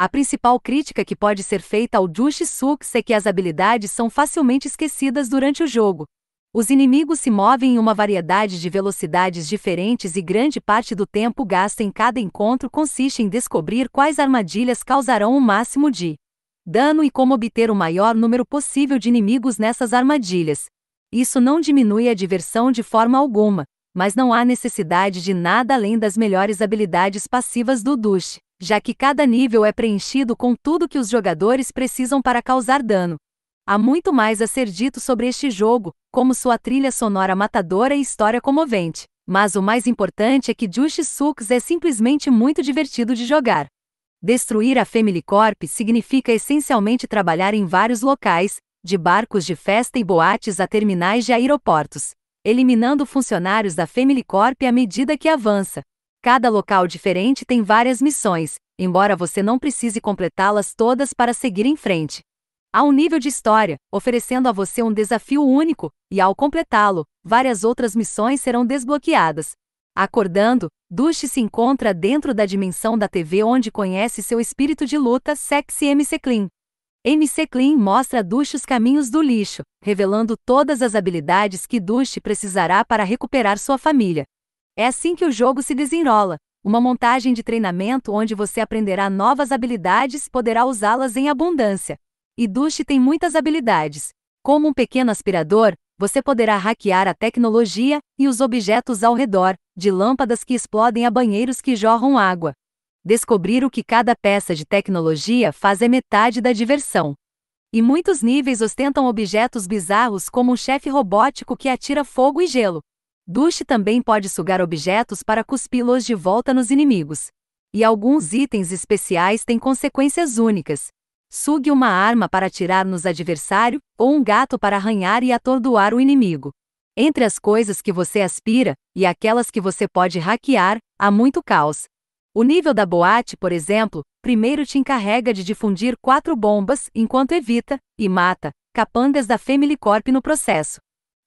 A principal crítica que pode ser feita ao Jushi Sux é que as habilidades são facilmente esquecidas durante o jogo. Os inimigos se movem em uma variedade de velocidades diferentes e grande parte do tempo gasto em cada encontro consiste em descobrir quais armadilhas causarão o máximo de dano e como obter o maior número possível de inimigos nessas armadilhas. Isso não diminui a diversão de forma alguma, mas não há necessidade de nada além das melhores habilidades passivas do Dush já que cada nível é preenchido com tudo que os jogadores precisam para causar dano. Há muito mais a ser dito sobre este jogo, como sua trilha sonora matadora e história comovente, mas o mais importante é que Justice Sucks é simplesmente muito divertido de jogar. Destruir a Family Corp significa essencialmente trabalhar em vários locais, de barcos de festa e boates a terminais de aeroportos, eliminando funcionários da Family Corp à medida que avança, Cada local diferente tem várias missões, embora você não precise completá-las todas para seguir em frente. Há um nível de história, oferecendo a você um desafio único, e ao completá-lo, várias outras missões serão desbloqueadas. Acordando, Dush se encontra dentro da dimensão da TV onde conhece seu espírito de luta, Sexy MC Clean. MC Clean mostra a Dush os caminhos do lixo, revelando todas as habilidades que Dush precisará para recuperar sua família. É assim que o jogo se desenrola. Uma montagem de treinamento onde você aprenderá novas habilidades e poderá usá-las em abundância. E Dush tem muitas habilidades. Como um pequeno aspirador, você poderá hackear a tecnologia e os objetos ao redor, de lâmpadas que explodem a banheiros que jorram água. Descobrir o que cada peça de tecnologia faz é metade da diversão. E muitos níveis ostentam objetos bizarros como um chefe robótico que atira fogo e gelo, Dush também pode sugar objetos para cuspi-los de volta nos inimigos. E alguns itens especiais têm consequências únicas. Sugue uma arma para atirar nos adversário, ou um gato para arranhar e atordoar o inimigo. Entre as coisas que você aspira e aquelas que você pode hackear, há muito caos. O nível da boate, por exemplo, primeiro te encarrega de difundir quatro bombas enquanto evita e mata capangas da Family Corp no processo.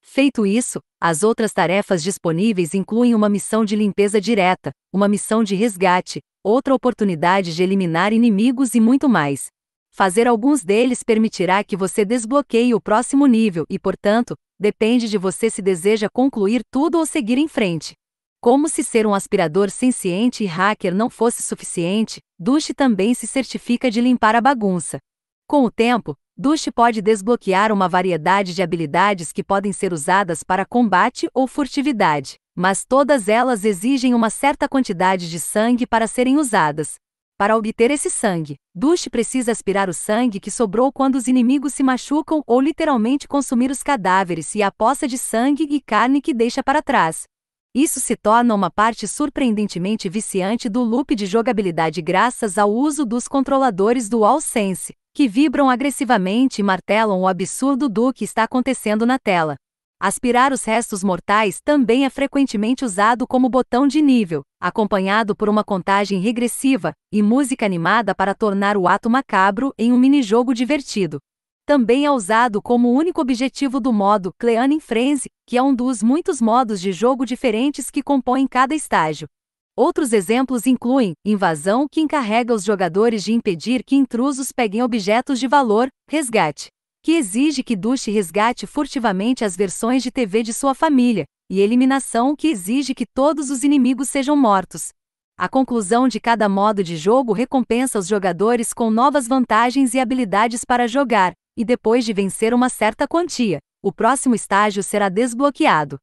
Feito isso, as outras tarefas disponíveis incluem uma missão de limpeza direta, uma missão de resgate, outra oportunidade de eliminar inimigos e muito mais. Fazer alguns deles permitirá que você desbloqueie o próximo nível e, portanto, depende de você se deseja concluir tudo ou seguir em frente. Como se ser um aspirador senciente e hacker não fosse suficiente, Dush também se certifica de limpar a bagunça. Com o tempo, Dush pode desbloquear uma variedade de habilidades que podem ser usadas para combate ou furtividade, mas todas elas exigem uma certa quantidade de sangue para serem usadas. Para obter esse sangue, Dush precisa aspirar o sangue que sobrou quando os inimigos se machucam ou literalmente consumir os cadáveres e a poça de sangue e carne que deixa para trás. Isso se torna uma parte surpreendentemente viciante do loop de jogabilidade graças ao uso dos controladores do Sense que vibram agressivamente e martelam o absurdo do que está acontecendo na tela. Aspirar os restos mortais também é frequentemente usado como botão de nível, acompanhado por uma contagem regressiva e música animada para tornar o ato macabro em um minijogo divertido. Também é usado como único objetivo do modo Cleaning Frenzy, que é um dos muitos modos de jogo diferentes que compõem cada estágio. Outros exemplos incluem invasão, que encarrega os jogadores de impedir que intrusos peguem objetos de valor, resgate, que exige que Duche resgate furtivamente as versões de TV de sua família, e eliminação, que exige que todos os inimigos sejam mortos. A conclusão de cada modo de jogo recompensa os jogadores com novas vantagens e habilidades para jogar, e depois de vencer uma certa quantia, o próximo estágio será desbloqueado.